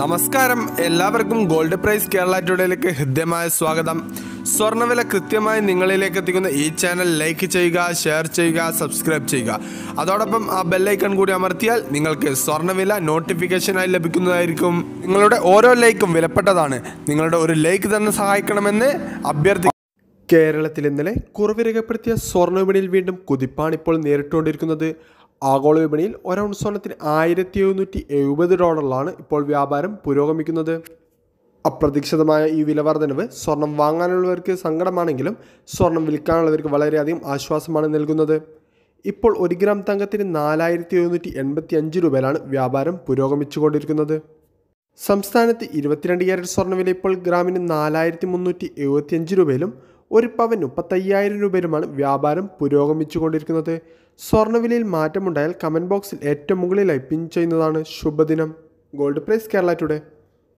നമസ്കാരം എല്ലാവർക്കും gold price Kerala ടുഡേയിലേക്ക് ഹൃദ്യമായ സ്വാഗതം സ്വർണ്ണവില കൃത്യമായി നിങ്ങളിലേക്ക് എത്തിക്കുന്ന ഈ ചാനൽ ലൈക്ക് ചെയ്യുക ഷെയർ ചെയ്യുക സബ്സ്ക്രൈബ് ചെയ്യുക അതോടൊപ്പം ആ ബെല്ലൈക്കൺ കൂടി അമർത്തിയാൽ നിങ്ങൾക്ക് സ്വർണ്ണവില നോട്ടിഫിക്കേഷനായി ലഭിക്കുന്നതായിരിക്കും നിങ്ങളുടെ ഓരോ ലൈക്കും വിലപ്പെട്ടതാണ് നിങ്ങളുടെ ഒരു ലൈക്ക് തന്നെ സഹായിക്കണമെന്ന് അഭ്യർത്ഥിക്കുന്നു കേരളത്തിൽ ഇന്നലെ കുറവ് രേഖപ്പെടുത്തിയ സ്വർണ്ണവിപണിയിൽ വീണ്ടും കുതിപ്പാണ് ഇപ്പോൾ നേരിട്ടുകൊണ്ടിരിക്കുന്നത് ആഗോള വിപണിയിൽ ഒരൗൺസ് സ്വർണത്തിന് ആയിരത്തി എഴുന്നൂറ്റി എഴുപത് ഡോളറിലാണ് ഇപ്പോൾ വ്യാപാരം പുരോഗമിക്കുന്നത് അപ്രതീക്ഷിതമായ ഈ വിലവർദ്ധനവ് സ്വർണം വാങ്ങാനുള്ളവർക്ക് സങ്കടമാണെങ്കിലും സ്വർണം വിൽക്കാനുള്ളവർക്ക് വളരെയധികം ആശ്വാസമാണ് നൽകുന്നത് ഇപ്പോൾ ഒരു ഗ്രാം തങ്കത്തിന് നാലായിരത്തി എഴുന്നൂറ്റി എൺപത്തി അഞ്ച് രൂപയിലാണ് വ്യാപാരം പുരോഗമിച്ചുകൊണ്ടിരിക്കുന്നത് സംസ്ഥാനത്ത് ഇരുപത്തിരണ്ട് ക്യാരറ്റ് സ്വർണ്ണ വില ഇപ്പോൾ ഗ്രാമിന് നാലായിരത്തി മുന്നൂറ്റി എഴുപത്തിയഞ്ച് രൂപയിലും ഒരു പവൻ മുപ്പത്തയ്യായിരം രൂപയിലുമാണ് വ്യാപാരം പുരോഗമിച്ചുകൊണ്ടിരിക്കുന്നത് സ്വർണ്ണവിലയിൽ മാറ്റമുണ്ടായാൽ കമൻറ്റ് ബോക്സിൽ ഏറ്റവും മുകളിലായി പിൻ ചെയ്യുന്നതാണ് ശുഭദിനം ഗോൾഡ് പ്രൈസ് കേരള ടുഡേ